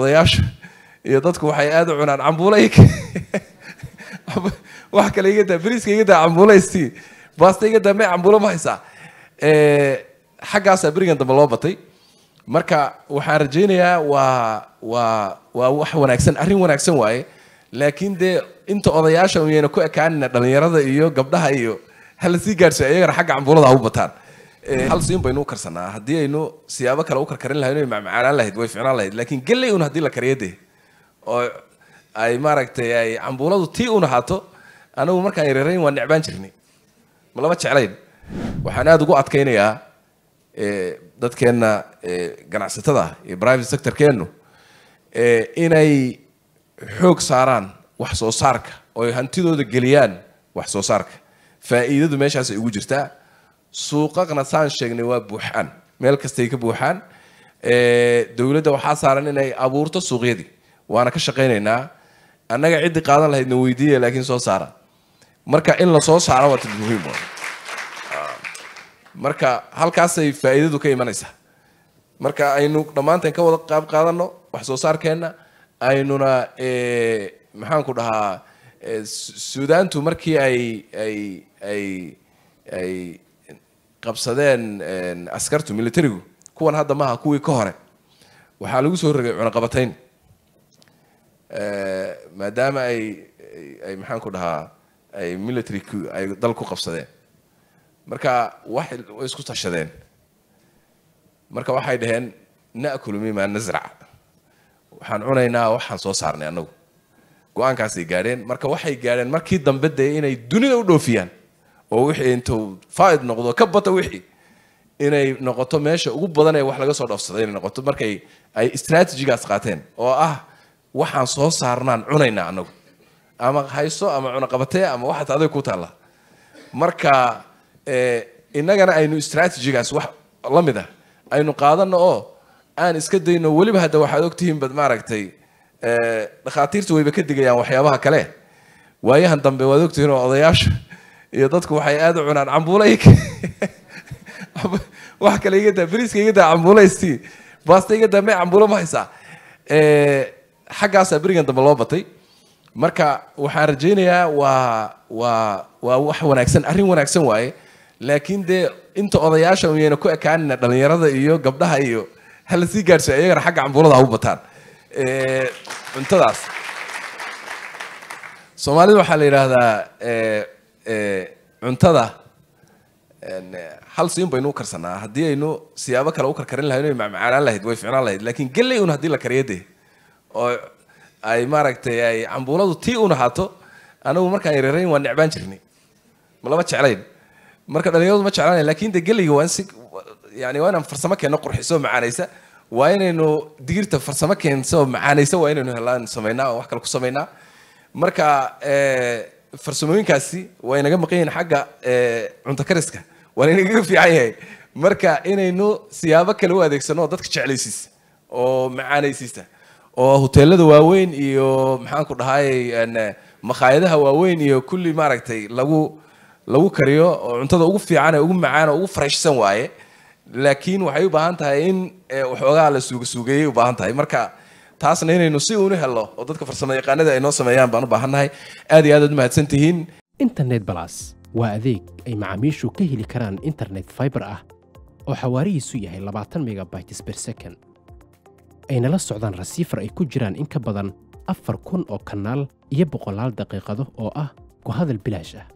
odayaashu iyo dadku waxay aad u cunaan cambuulay wax kale iga daa bariiska iga daa cambuula baasta iga daa may cambuulo ma haysaa eh, xaggaasaa berigan dambe loo batay marka waxaan rajaynayaa waa waa waa wax wanaagsan arrin wanaagsan waaye laakiin dee inta odayaasha uyayna ku ekaanina dhallinyarada iyo gabdhaha iyo hala sii gaadhsiyo iyagana xagga cambuulada ha u bataan Eh, hal siinba inuu karsanaa haddii aynu siyaabo kale u karkarin lahayn ay lahayd way ficnaan lahayd laakiin geley un haddii la kariyo oo ay maaragtay ay cambuuladu tii un ahaato anagu markaan yararayn waa necbaan jirnay ma jeclayn waxaan aada ugu adkaynayaa eh, dadkeenna eh, ganacsatada iyo private sectorkeennu inay xoog saaraan wax soo saarka oo hantidooda geliyaan wax soo saarka faa'iidadu meeshaasay ugu jirtaa suuqaqna saan sheegnay waa buuxaan meel kastay ka buuxaan dowladda waxaa saaran inay abuurto suuqyadii waana ka shaqaynaynaa annaga ciddii qaadan lahaydna weydiiya laakiin soo saara marka in lasoo soo saaro waa tid muhiim ah. marka halkaasay faa'iidadu ka imanaysaa marka aynu dhammaanteen ka wada qaab qaadanno wax soo saarkeenna aynuna maxaanku dhahaa suudaantu markii ay ay ay ay qabsadeen askartu militarigu kuwan hadda maaha kuwii ka hore waxaa lagu soo rogay cunaqabatayn maadaama ay ay maxaan ku dhahaa ay military ay dal ku qabsadeen marka wax way isku tashadeen marka waxay dhaheen na'kulu mima nasrac waxaan cunaynaa waxaan soo saarnay annagu go-aankaasay gaadheen marka waxay gaadheen markii dambe dee inay dunida u dhoofiyaan oo wixii intuu faaid noqdo ka bata wixii inay noqoto meesha ugu badan ee wax laga soo dhaafsaday inay noqoto markay ay istraatijigaas qaateen oo ah waxaan soo saarnaan cunayna anagu ama hayso ama cunaqabatee ama waxaas adag ku taalla marka eh, innagana aynu istraatijigaas wax la mid ah aynu qaadano oo aan iska dayno weliba hadda waxaad ogtihiin bad maaragtay eh, dhakhaatiirtu wayba ka digayaan waxyaabaha kale waayahan dambe waad ogtihiin oo odayaasha iyo dadku waxay aada u cunaan cambuulay wax kale iga daa briska iga daa cambuulaysti baasta iga daa may cambuulo ma haysaa eh, xaggaasaa berigan dambe loo batay marka waxaan rajaynayaa waa waa waa wax wanaagsan arrin wanaagsan waaye laakiin dee inta odayaasha uyayna ku ekaanina dhalinyarada iyo gabdhaha iyo hala sii gaadhsiyo iyagana xagga cambuulada hagu bataan eh, cuntadaas soomaalida waxaa la yidhaahdaa eh, cuntada hal siin baynu u karsanaa haddii aynu siyaabo kale u karkarin lahayn o macmacaanaan lahayd way ficnaan lahayd laakiin geley un haddii la kariyo oo ay maaragtay ay cambuuladu tii un ahaato anagu marka ay reerayn necbaan jirnay ma jeclayn marka dhalinyaradu ma jeclaanay lakin de geleyga waa si yani waa inaan farsamo keenno qurxiso macaanaysa waa inaynu digirta farsamo keensa macaanaysa waa inaynu helaan samaynaa oo wax kale ku samaynaa marka farsamooyinkaasi waa inaga maqan yihiin xagga cuntakariska waa inagaga fiican yahay marka inaynu siyaabo kale u adeegsano oo dadka jeclaysiisa oo macaanaysiisa oo hoteelada waaweyn iyo maxaan ku dhahaayy makhaayadaha waaweyn iyo kulli maaragtay lagu lagu kariyo oo cuntada ugu fiican ee ugu macaan oo ugu freshsan waaye laakiin waxay u baahan tahay in waxoogaa la suugasuugeeyay u baahan tahay marka taasna inaynu si uunu helno oo dadka farsamo yaqaanada ay noo sameeyaan baan u baahannahay aad iyo aad aad u mahadsan tihiin internet balas waa adeeg ay macaamiishu ka heli karaan internet fiber ah oo xawaarihiisu yahay labaatan megabytes ber second ayna la socdaan rasiifar ay ku jiraan in ka badan afar kun oo kanaal iyo boqolaal daqiiqado oo ah ku hadal bilaash ah